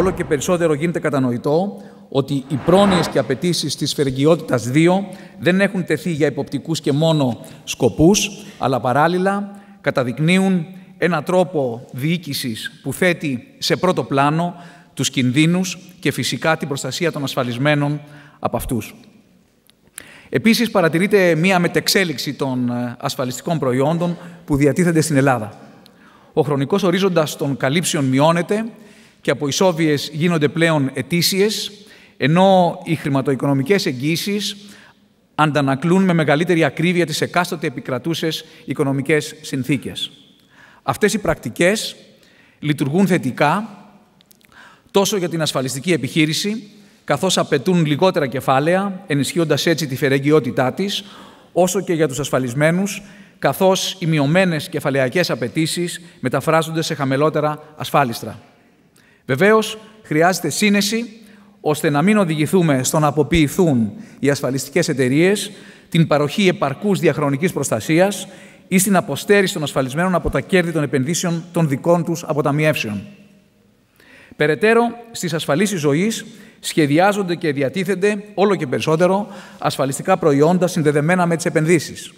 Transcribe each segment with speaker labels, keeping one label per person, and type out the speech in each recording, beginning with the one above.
Speaker 1: όλο και περισσότερο γίνεται κατανοητό ότι οι πρόνοιες και απαιτήσεις της φεργιότητας 2 δεν έχουν τεθεί για υποπτικούς και μόνο σκοπούς, αλλά παράλληλα καταδεικνύουν ένα τρόπο διοίκησης που θέτει σε πρώτο πλάνο τους κινδύνους και φυσικά την προστασία των ασφαλισμένων από αυτούς. Επίσης παρατηρείται μία μετεξέλιξη των ε, ασφαλιστικών προϊόντων που διατίθενται στην Ελλάδα. Ο χρονικός ορίζοντας των καλύψεων μειώνεται και από ισόβιες γίνονται πλέον αιτήσιες, ενώ οι χρηματοοικονομικές εγγύσεις αντανακλούν με μεγαλύτερη ακρίβεια τις εκάστοτε επικρατούσες οικονομικές συνθήκες. Αυτές οι πρακτικές λειτουργούν θετικά τόσο για την ασφαλιστική επιχείρηση, καθώς απαιτούν λιγότερα κεφάλαια, ενισχύοντας έτσι τη φερεγγιότητά της, όσο και για τους ασφαλισμένους, καθώς οι μειωμένες κεφαλαιακές απαιτήσεις μεταφράζονται σε χαμελότερα ασφάλιστρα. Βεβαίως, χρειάζεται σύνεση ώστε να μην οδηγηθούμε στο να αποποιηθούν οι ασφαλιστικές εταιρείες την παροχή επαρκούς διαχρονικής προστασίας ή στην αποστέρηση των ασφαλισμένων από τα κέρδη των επενδύσεων των δικών τους αποταμιεύσεων. Περαιτέρω, στις ασφαλίσεις ζωής σχεδιάζονται και διατίθενται όλο και περισσότερο ασφαλιστικά προϊόντα συνδεδεμένα με τις επενδύσεις.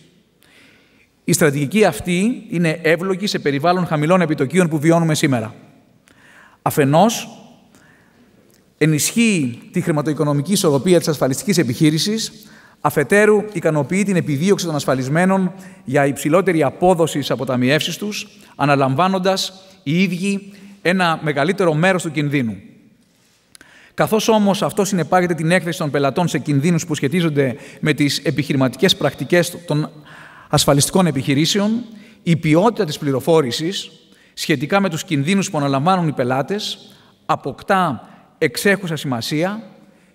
Speaker 1: Η στρατηγική αυτή είναι εύλογη σε περιβάλλον χαμηλών επιτοκίων που βιώνουμε σήμερα. Αφενός, ενισχύει τη χρηματοοικονομική ισορροπία της ασφαλιστικής επιχείρησης, αφετέρου ικανοποιεί την επιδίωξη των ασφαλισμένων για υψηλότερη απόδοση στις αποταμιεύσεις τους, αναλαμβάνοντας οι ίδιοι ένα μεγαλύτερο μέρος του κινδύνου. Καθώς όμως αυτό συνεπάγεται την έκθεση των πελατών σε κινδύνους που σχετίζονται με τις επιχειρηματικές πρακτικές των ασφαλιστικών επιχειρήσεων, η ποιότητα της πληροφόρησης σχετικά με τους κινδύνους που αναλαμβάνουν οι πελάτες αποκτά εξέχουσα σημασία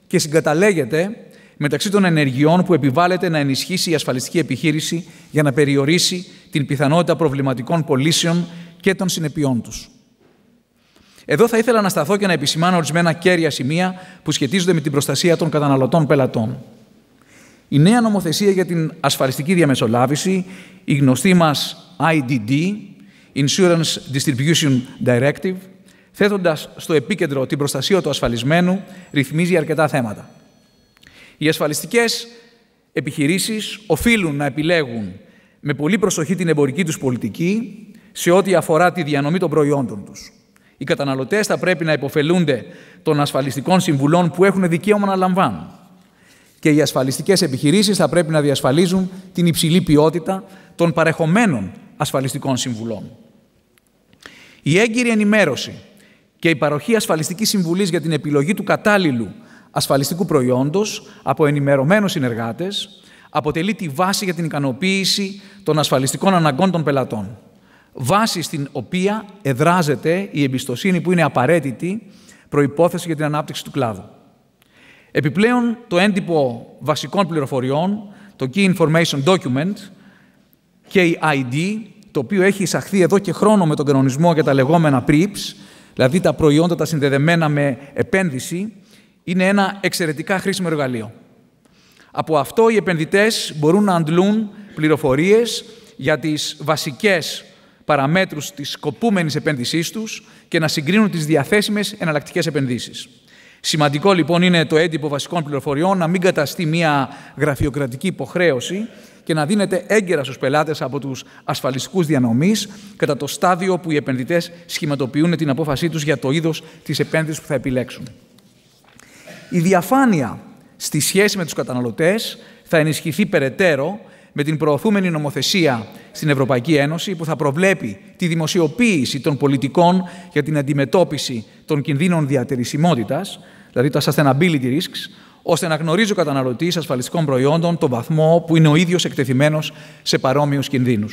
Speaker 1: και συγκαταλέγεται μεταξύ των ενεργειών που επιβάλλεται να ενισχύσει η ασφαλιστική επιχείρηση για να περιορίσει την πιθανότητα προβληματικών πωλήσεων και των συνεπειών τους. Εδώ θα ήθελα να σταθώ και να επισημάνω ορισμένα κέρια σημεία που σχετίζονται με την προστασία των καταναλωτών πελατών. Η νέα νομοθεσία για την ασφαλιστική διαμεσολάβηση, η γνωστή μας IDD, Insurance Distribution Directive, θέτοντας στο επίκεντρο την προστασία του ασφαλισμένου, ρυθμίζει αρκετά θέματα. Οι ασφαλιστικές επιχειρήσεις οφείλουν να επιλέγουν με πολύ προσοχή την εμπορική τους πολιτική σε ό,τι αφορά τη διανομή των προϊόντων τους. Οι καταναλωτές θα πρέπει να υποφελούνται των ασφαλιστικών συμβουλών που έχουν δικαίωμα να λαμβάνουν. Και οι ασφαλιστικές επιχειρήσεις θα πρέπει να διασφαλίζουν την υψηλή ποιότητα των παρεχομένων ασφαλιστικών συμβουλών. Η έγκυρη ενημέρωση και η παροχή ασφαλιστικής συμβουλής για την επιλογή του κατάλληλου ασφαλιστικού προϊόντος από ενημερωμένους συνεργάτες αποτελεί τη βάση για την ικανοποίηση των ασφαλιστικών αναγκών των πελατών. Βάση στην οποία εδράζεται η εμπιστοσύνη που είναι απαραίτητη προϋπόθεση για την ανάπτυξη του κλάδου. Επιπλέον, το έντυπο βασικών πληροφοριών, το Key Information Document KID, το οποίο έχει εισαχθεί εδώ και χρόνο με τον κανονισμό για τα λεγόμενα PRIPS, δηλαδή τα προϊόντα τα συνδεδεμένα με επένδυση, είναι ένα εξαιρετικά χρήσιμο εργαλείο. Από αυτό οι επενδυτές μπορούν να αντλούν πληροφορίες για τις βασικές παραμέτρους της σκοπούμενης επένδυσής τους και να συγκρίνουν τις διαθέσιμες εναλλακτικές επενδύσεις. Σημαντικό λοιπόν είναι το έντυπο βασικών πληροφοριών να μην καταστεί μια γραφειοκρατική υποχρέωση και να δίνεται έγκαιρα στους πελάτες από τους ασφαλιστικούς διανομής κατά το στάδιο που οι επενδυτές σχηματοποιούν την απόφασή τους για το είδος της επένδυσης που θα επιλέξουν. Η διαφάνεια στη σχέση με τους καταναλωτές θα ενισχυθεί περαιτέρω με την προωθούμενη νομοθεσία στην Ευρωπαϊκή Ένωση που θα προβλέπει τη δημοσιοποίηση των πολιτικών για την αντιμετώπιση των κινδύνων διατηρησιμότητας δηλαδή τα sustainability risks, ώστε να γνωρίζει ο καταναλωτής ασφαλιστικών προϊόντων τον βαθμό που είναι ο ίδιος εκτεθειμένος σε παρόμοιους κινδύνους.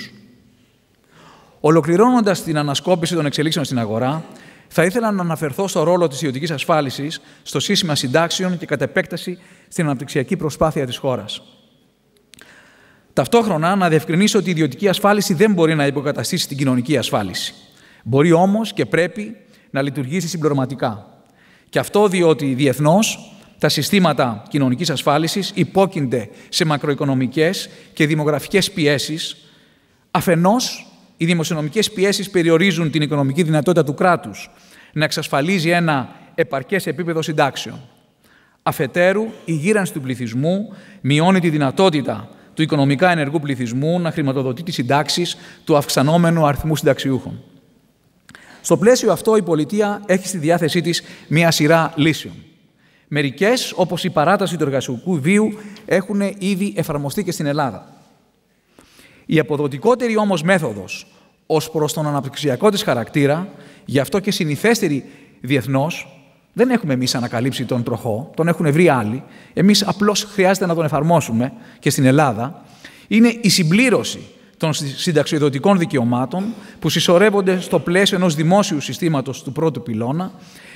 Speaker 1: Ολοκληρώνοντας την ανασκόπηση των εξελίξεων στην αγορά, θα ήθελα να αναφερθώ στο ρόλο της ιδιωτικής ασφάλισης στο σύστημα συντάξεων και κατ' επέκταση στην αναπτυξιακή προσπάθεια της χώρας. Ταυτόχρονα, να διευκρινίσω ότι η ιδιωτική ασφάλιση δεν μπορεί να υποκαταστήσει την κοινωνική ασφάλιση. Μπορεί όμως και πρέπει να λειτουργήσει συμπληρωματικά. Και αυτό διότι διεθνώς τα συστήματα κοινωνικής ασφάλισης υπόκεινται σε μακροοικονομικές και δημογραφικές πιέσεις. Αφενός, οι δημοσιονομικές πιέσεις περιορίζουν την οικονομική δυνατότητα του κράτους να εξασφαλίζει ένα επαρκές επίπεδο συντάξεων. Αφετέρου, η γύρανση του πληθυσμού μειώνει τη δυνατότητα του οικονομικά ενεργού πληθυσμού να χρηματοδοτεί τις συντάξεις του αυξανόμενου αριθμού συνταξιούχων. Στο πλαίσιο αυτό η πολιτεία έχει στη διάθεσή της μία σειρά λύσεων. Μερικές όπως η παράταση του εργασιακού βίου, έχουν ήδη εφαρμοστεί και στην Ελλάδα. Η αποδοτικότερη όμως μέθοδος ως προς τον αναπτυξιακό της χαρακτήρα, γι' αυτό και συνηθέστερη διεθνώς, δεν έχουμε εμείς ανακαλύψει τον τροχό, τον έχουν βρει άλλοι. Εμείς απλώς χρειάζεται να τον εφαρμόσουμε και στην Ελλάδα. Είναι η συμπλήρωση των συνταξιδοτικών δικαιωμάτων που συσσωρεύονται στο πλαίσιο ενός δημόσιου συστήματος του πρώτου πυλώνα,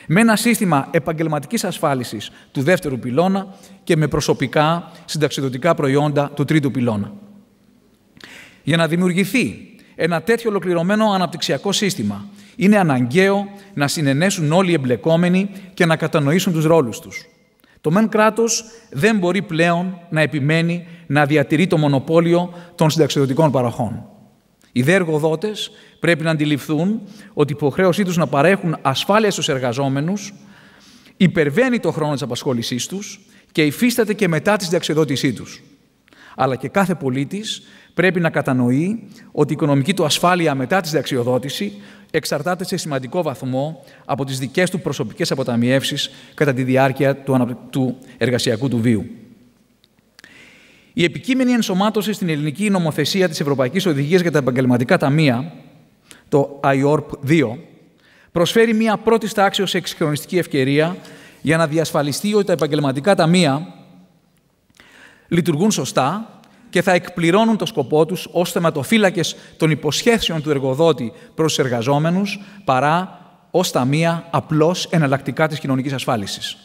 Speaker 1: με ένα σύστημα επαγγελματικής ασφάλισης του δεύτερου πυλώνα και με προσωπικά συνταξιδοτικά προϊόντα του τρίτου πυλώνα. Για να δημιουργηθεί ένα τέτοιο ολοκληρωμένο αναπτυξιακό σύστημα, είναι αναγκαίο να συνενέσουν όλοι οι εμπλεκόμενοι και να κατανοήσουν τους ρόλους τους. Το μεν κράτος δεν μπορεί πλέον να επιμένει να διατηρεί το μονοπόλιο των συνταξιδοτικών παροχών. Οι δε πρέπει να αντιληφθούν ότι η υποχρέωσή τους να παρέχουν ασφάλεια στους εργαζόμενους υπερβαίνει το χρόνο της απασχόλησής τους και υφίσταται και μετά τη συνταξιδότησή τους αλλά και κάθε πολίτης πρέπει να κατανοεί ότι η οικονομική του ασφάλεια μετά τη διαξιοδότηση εξαρτάται σε σημαντικό βαθμό από τις δικές του προσωπικές αποταμιεύσεις κατά τη διάρκεια του εργασιακού του βίου. Η επικείμενη ενσωμάτωση στην ελληνική νομοθεσία της Ευρωπαϊκής Οδηγίας για τα Επαγγελματικά Ταμεία, το IORP 2, προσφέρει μια πρώτης ως εξυγχρονιστική ευκαιρία για να διασφαλιστεί ότι τα επαγγελματικά ταμεία λειτουργούν σωστά και θα εκπληρώνουν το σκοπό τους ως θεματοφύλακες των υποσχέσεων του εργοδότη προς τους εργαζόμενους, παρά ως ταμεία απλώς εναλλακτικά της κοινωνικής ασφάλισης.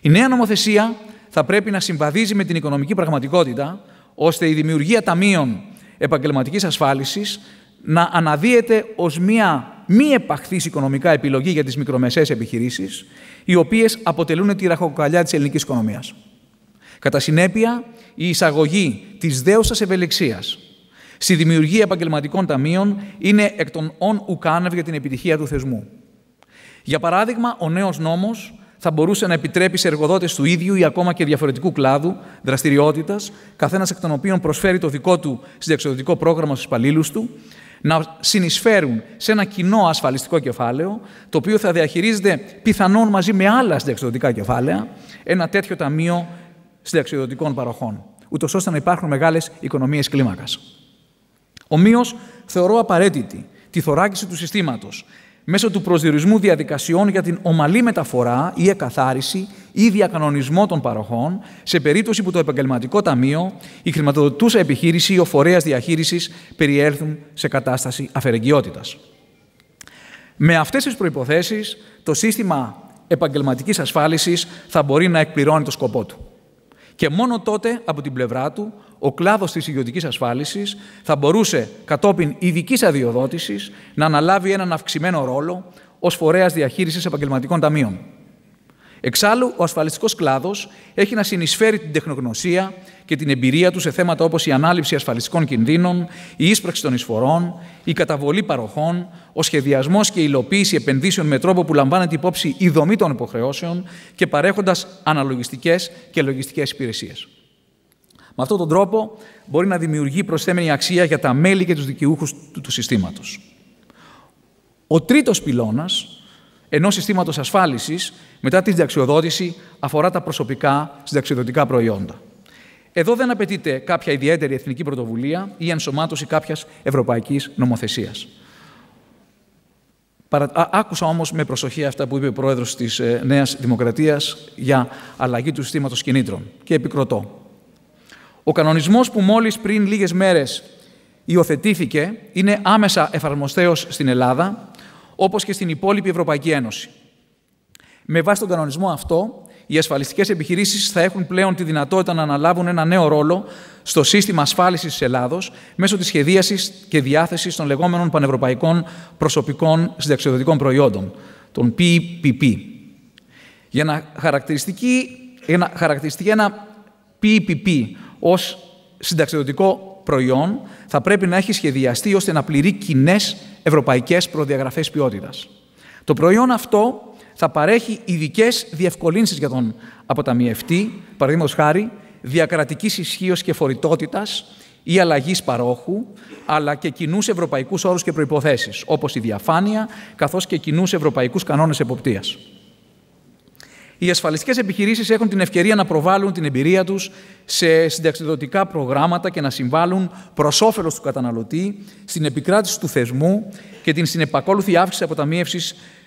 Speaker 1: Η νέα νομοθεσία θα πρέπει να συμβαδίζει με την οικονομική πραγματικότητα, ώστε η δημιουργία ταμείων επαγγελματικής ασφάλισης να αναδύεται ως μία μη επαχθής οικονομικά επιλογή για τις μικρομεσαίες επιχειρήσεις, οι οποίες αποτελούν τη ραχοκοκαλιά της ελληνικής οικονομίας. Κατά συνέπεια, η εισαγωγή της δέουσας ευελιξίας στη δημιουργία επαγγελματικών ταμείων είναι εκ των ον ουκάνευ για την επιτυχία του θεσμού. Για παράδειγμα, ο νέος νόμος θα μπορούσε να επιτρέπει σε εργοδότες του ίδιου ή ακόμα και διαφορετικού κλάδου δραστηριότητας, καθένας εκ των οποίων προσφέρει το δικό του συνταξιδοτικό πρόγραμμα στους υπαλλήλους του, να συνεισφέρουν σε ένα κοινό ασφαλιστικό κεφάλαιο, το οποίο θα διαχειρίζεται πιθανόν μαζί με άλλα συνταξιδοτικά κεφάλαια, ένα τέτοιο ταμείο συνταξιδοτικών παροχών, ούτως ώστε να υπάρχουν μεγάλες οικονομίες κλίμακας. Ομοίως, θεωρώ απαραίτητη τη θωράκιση του συστήματος μέσω του προσδιορισμού διαδικασιών για την ομαλή μεταφορά ή εκαθάριση ή διακανονισμό των παροχών σε περίπτωση που το επαγγελματικό ταμείο, η χρηματοδοτούσα επιχείρηση ή ο φορέας διαχείρισης περιέλθουν σε κατάσταση αφαιρεγκιότητα. Με αυτές τις προποθέσει, το σύστημα επαγγελματικής ασφάλισης θα μπορεί να εκπληρώνει το σκοπό του. Και μόνο τότε, από την πλευρά του, ο κλάδος της ιδιωτικής ασφάλισης θα μπορούσε, κατόπιν ειδικής αδειοδότησης, να αναλάβει έναν αυξημένο ρόλο ως φορέας διαχείρισης επαγγελματικών ταμείων. Εξάλλου, ο ασφαλιστικός κλάδος έχει να συνεισφέρει την τεχνογνωσία και την εμπειρία του σε θέματα όπως η ανάληψη ασφαλιστικών κινδύνων, η ίσπραξη των εισφορών, η καταβολή παροχών, ο σχεδιασμός και η υλοποίηση επενδύσεων με τρόπο που λαμβάνεται υπόψη η δομή των υποχρεώσεων και παρέχοντας αναλογιστικές και λογιστικές υπηρεσίες. Με αυτόν τον τρόπο μπορεί να δημιουργεί προσθέμενη αξία για τα μέλη και τους δικαιούχους του, του συστήματος. Ο τρίτος πυλώνας ενός συστήματος ασφάλισης μετά τη συνταξιοδότηση αφορά τα προσωπικά συνταξιοδοτικά προϊόντα. Εδώ δεν απαιτείται κάποια ιδιαίτερη εθνική πρωτοβουλία ή ενσωμάτωση κάποιας ευρωπαϊκής νομοθεσίας. Άκουσα όμως με προσοχή αυτά που είπε ο Πρόεδρος της ε, Νέας Δημοκρατίας για αλλαγή του συστήματος κινήτρων και επικροτώ. Ο κανονισμός που μόλις πριν λίγες μέρες υιοθετήθηκε είναι άμεσα εφαρμοστέως στην Ελλάδα όπως και στην υπόλοιπη Ευρωπαϊκή Ένωση. Με βάση τον κανονισμό αυτό, οι ασφαλιστικές επιχειρήσεις θα έχουν πλέον τη δυνατότητα να αναλάβουν ένα νέο ρόλο στο σύστημα ασφάλισης της Ελλάδος μέσω της σχεδίασης και διάθεσης των λεγόμενων πανευρωπαϊκών προσωπικών συνταξιοδοτικών προϊόντων, των PPP. Για να χαρακτηριστική, ένα PPP ως συνταξιοδοτικό προϊόν θα πρέπει να έχει σχεδιαστεί ώστε να πληρεί κοινές ευρωπαϊκές προδιαγραφές ποιότητας. Το προϊόν αυτό θα παρέχει ειδικές διευκολύνσεις για τον αποταμιευτή, παραδείγματος χάρη, διακρατικής ισχύως και φορητότητας ή αλλαγής παρόχου, αλλά και κοινούς ευρωπαϊκούς όρους και προποθέσει, όπως η διαφάνεια, καθώς και κοινούς ευρωπαϊκούς κανόνες εποπτείας οι ασφαλιστικές επιχειρήσεις έχουν την ευκαιρία να προβάλλουν την εμπειρία τους σε συνταξιδοτικά προγράμματα και να συμβάλλουν προς όφελος του καταναλωτή στην επικράτηση του θεσμού και την συνεπακόλουθη αύξηση αποταμίευσης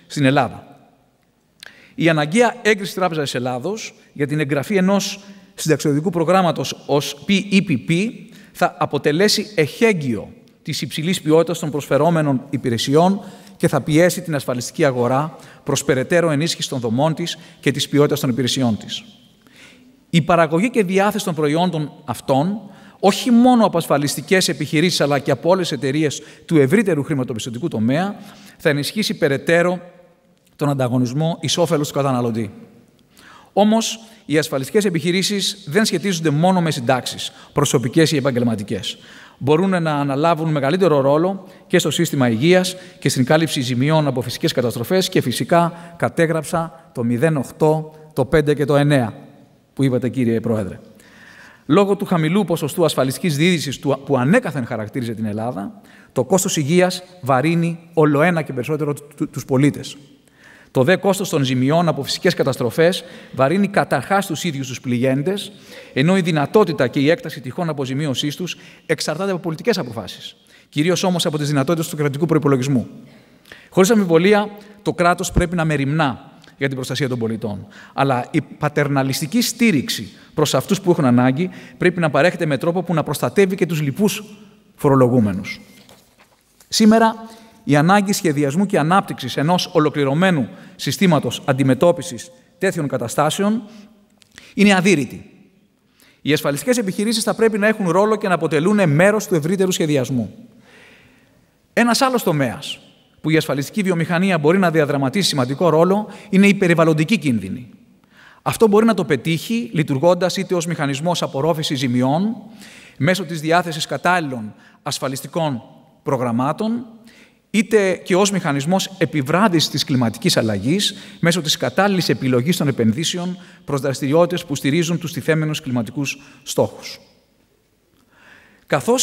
Speaker 1: στην Ελλάδα. Η αναγκαία έγκριση Τράπεζα τη Ελλάδος για την εγγραφή ενός συνταξιδοτικού προγράμματος ως PEPP θα αποτελέσει εχέγγυο της υψηλής ποιότητας των προσφερόμενων υπηρεσιών και θα πιέσει την ασφαλιστική αγορά προς περαιτέρω ενίσχυση των δομών της και της ποιότητας των υπηρεσιών της. Η παραγωγή και διάθεση των προϊόντων αυτών, όχι μόνο από ασφαλιστικές επιχειρήσεις αλλά και από όλες εταιρείες του ευρύτερου χρηματοπιστωτικού τομέα, θα ενισχύσει περαιτέρω τον ανταγωνισμό εις του καταναλωτή. Όμως, οι ασφαλιστικές επιχειρήσεις δεν σχετίζονται μόνο με συντάξεις, προσωπικές ή επαγγελματικές. Μπορούν να αναλάβουν μεγαλύτερο ρόλο και στο σύστημα υγείας και στην κάλυψη ζημιών από φυσικές καταστροφές και φυσικά κατέγραψα το 0,8, το 5 και το 9 που είπατε κύριε Πρόεδρε. Λόγω του χαμηλού ποσοστού ασφαλιστικής δίδυσης που ανέκαθεν χαρακτήριζε την Ελλάδα, το κόστος υγείας βαρύνει ολοένα και περισσότερο τους πολίτες. Το δε κόστος των ζημιών από φυσικές καταστροφές βαρύνει καταρχάς τους ίδιους τους πληγέντες, ενώ η δυνατότητα και η έκταση τυχόν αποζημίωσής τους εξαρτάται από πολιτικές αποφάσεις κυρίως όμως από τις δυνατότητες του κρατικού προπολογισμού. Χωρίς αμφιβολία, το κράτος πρέπει να μεριμνά για την προστασία των πολιτών. Αλλά η πατερναλιστική στήριξη προς αυτούς που έχουν ανάγκη πρέπει να παρέχεται με τρόπο που να προστατεύει και τους λοιπούς φορολογούμενους. Σήμερα, η ανάγκη σχεδιασμού και ανάπτυξης ενός ολοκληρωμένου συστήματος αντιμετώπισης τέτοιων καταστάσεων είναι αδύρυτη. Οι ασφαλιστικές επιχειρήσεις θα πρέπει να έχουν ρόλο και να αποτελούν μέρος του ευρύτερου σχεδιασμού. Ένας άλλος τομέας που η ασφαλιστική βιομηχανία μπορεί να διαδραματίσει σημαντικό ρόλο είναι η περιβαλλοντική κίνδυνη. Αυτό μπορεί να το πετύχει λειτουργώντας είτε ως μηχανισμός απορρόφησης ζημιών, μέσω της διάθεσης κατάλληλων ασφαλιστικών προγραμμάτων, είτε και ως μηχανισμός επιβράδυσης της κλιματικής αλλαγής, μέσω της κατάλληλης επιλογής των επενδύσεων προς δραστηριότητες που στηρίζουν τους τιθέμενου κλιματικούς στόχους. Καθώς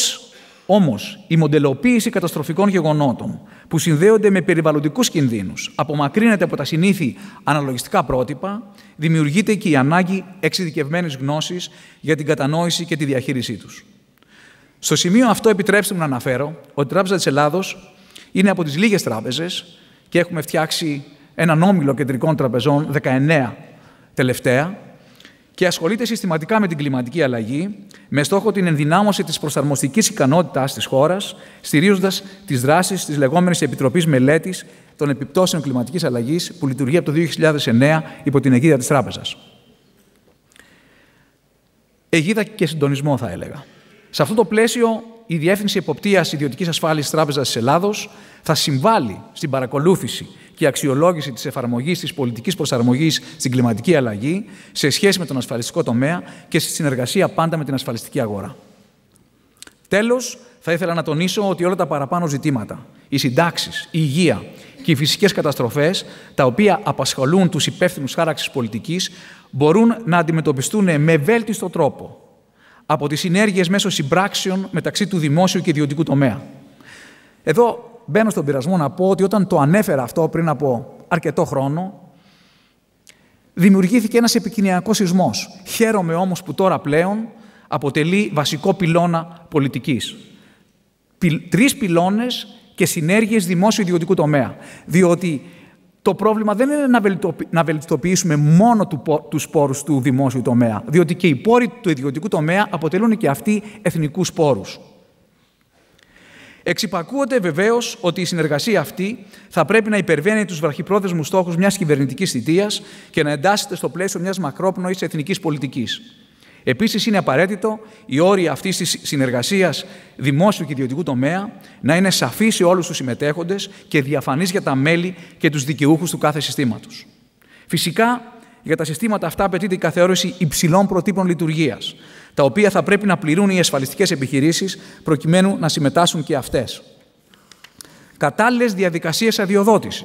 Speaker 1: Όμως, η μοντελοποίηση καταστροφικών γεγονότων που συνδέονται με περιβαλλοντικούς κινδύνους απομακρύνεται από τα συνήθη αναλογιστικά πρότυπα, δημιουργείται και η ανάγκη εξειδικευμένης γνώσης για την κατανόηση και τη διαχείρισή τους. Στο σημείο αυτό, επιτρέψτε μου να αναφέρω ότι η Τράπεζα της Ελλάδος είναι από τις λίγες τράπεζες και έχουμε φτιάξει έναν όμιλο κεντρικών τραπεζών 19 τελευταία, και ασχολείται συστηματικά με την κλιματική αλλαγή με στόχο την ενδυνάμωση της προσαρμοστικής ικανότητα της χώρας, στηρίζοντας τις δράσεις της λεγόμενης Επιτροπής Μελέτης των Επιπτώσεων Κλιματικής Αλλαγής, που λειτουργεί από το 2009 υπό την αιγίδα της Τράπεζας. Αιγίδα και συντονισμό, θα έλεγα. Σε αυτό το πλαίσιο, η Διεύθυνση Εποπτείας Ιδιωτικής Ασφάλεια Τράπεζας της Ελλάδος θα συμβάλλει στην παρακολούθηση και αξιολόγηση της εφαρμογής της πολιτικής προσαρμογής στην κλιματική αλλαγή σε σχέση με τον ασφαλιστικό τομέα και στη συνεργασία πάντα με την ασφαλιστική αγορά. Τέλος, θα ήθελα να τονίσω ότι όλα τα παραπάνω ζητήματα, οι συντάξεις, η υγεία και οι φυσικές καταστροφές, τα οποία απασχολούν τους υπεύθυνους χάραξης πολιτικής, μπορούν να αντιμετωπιστούν με βέλτιστο τρόπο από τις συνέργειες μέσω συμπράξεων μεταξύ του δημόσιου και ιδιωτικού τομέα. Εδώ μπαίνω στον πειρασμό να πω ότι όταν το ανέφερα αυτό πριν από αρκετό χρόνο, δημιουργήθηκε ένας επικοινωνιακός σεισμός. Χαίρομαι όμως που τώρα πλέον αποτελεί βασικό πυλώνα πολιτικής. Τρεις πυλώνες και συνέργειες δημόσιο-ιδιωτικού τομέα. Διότι το πρόβλημα δεν είναι να βελτιστοποιήσουμε μόνο του πόρους του δημόσιου τομέα, διότι και οι πόροι του ιδιωτικού τομέα αποτελούν και αυτοί εθνικούς πόρους. Εξυπακούεται βεβαίως ότι η συνεργασία αυτή θα πρέπει να υπερβαίνει τους βραχυπρόθεσμους στόχους μιας κυβερνητικής θητείας και να εντάσσεται στο πλαίσιο μιας μακρόπνοης εθνικής πολιτικής. Επίσης, είναι απαραίτητο οι όροι αυτής της συνεργασίας δημόσιου και ιδιωτικού τομέα να είναι σαφείς σε όλους τους συμμετέχοντες και διαφανείς για τα μέλη και τους δικαιούχους του κάθε συστήματος. Φυσικά, για τα συστήματα αυτά απαιτείται η καθεώρηση υψηλών προτύπων λειτουργίας, τα οποία θα πρέπει να πληρούν οι ασφαλιστικές επιχειρήσεις προκειμένου να συμμετάσχουν και αυτές. Κατάλληλες διαδικασίες αδειοδότησης,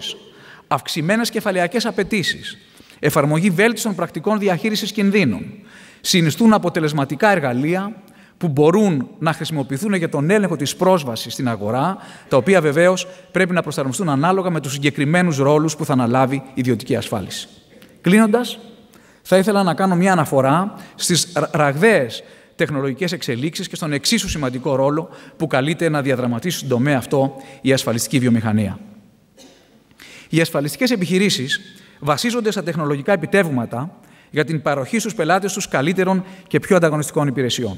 Speaker 1: αυξημένες κεφαλαιακές απαιτήσεις, εφαρμογή βέλτιστων πρακτικών διαχείρισης κινδύνων, συνιστούν αποτελεσματικά εργαλεία που μπορούν να χρησιμοποιηθούν για τον έλεγχο της πρόσβασης στην αγορά, τα οποία βεβαίως πρέπει να προσαρμοστούν ανάλογα με τους συγκεκριμένους ρόλους που θα αναλάβει η ιδιωτική ασφάλιση. Κλείνοντας, θα ήθελα να κάνω μια αναφορά στις ραγδαίες τεχνολογικές εξελίξεις και στον εξίσου σημαντικό ρόλο που καλείται να διαδραματίσει στον τομέα αυτό η ασφαλιστική βιομηχανία. Οι ασφαλιστικές επιχειρήσεις βασίζονται στα τεχνολογικά επιτεύγματα για την παροχή στους πελάτες τους καλύτερων και πιο ανταγωνιστικών υπηρεσιών.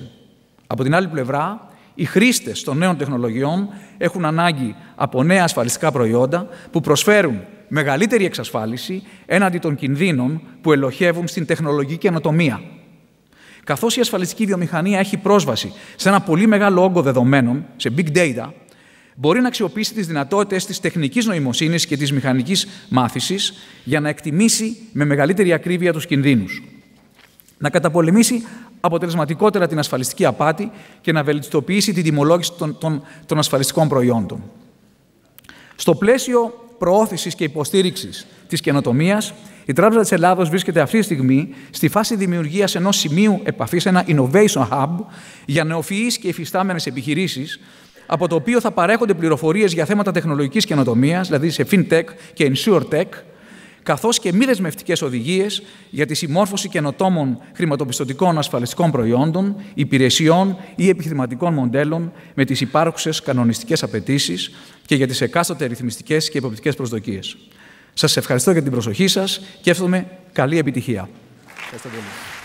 Speaker 1: Από την άλλη πλευρά, οι χρήστες των νέων τεχνολογιών έχουν ανάγκη από νέα ασφαλιστικά προϊόντα που προσφέρουν μεγαλύτερη εξασφάλιση έναντι των κινδύνων που ελοχεύουν στην τεχνολογική καινοτομία. Καθώς η ασφαλιστική βιομηχανία έχει πρόσβαση σε ένα πολύ μεγάλο όγκο δεδομένων, σε big data, μπορεί να αξιοποιήσει τις δυνατότητες της τεχνικής νοημοσύνης και της μηχανικής μάθησης για να εκτιμήσει με μεγαλύτερη ακρίβεια τους κινδύνους. Να καταπολεμήσει αποτελεσματικότερα την ασφαλιστική απάτη και να βελτιστοποιήσει τη τιμολόγηση των, των, ασφαλιστικών προϊόντων. Στο πλαίσιο προώθησης και υποστήριξης της καινοτομίας, η Τράπεζα της Ελλάδος βρίσκεται αυτή τη στιγμή στη φάση δημιουργίας ενός σημείου επαφής, ένα innovation hub, για νεοφυείς και υφιστάμενες επιχειρήσεις από το οποίο θα παρέχονται πληροφορίες για θέματα τεχνολογικής καινοτομίας, δηλαδή σε FinTech και InsureTech, καθώς και μη δεσμευτικές οδηγίες για τη συμμόρφωση καινοτόμων χρηματοπιστωτικών ασφαλιστικών προϊόντων, υπηρεσιών ή επιχειρηματικών μοντέλων με τις υπάρχουσες κανονιστικές απαιτήσεις και για τις εκάστοτε ρυθμιστικές και υποπτικέ προσδοκίες. Σας ευχαριστώ για την προσοχή σας και εύχομαι καλή επιτυχία. Ευχαριστώ πολύ.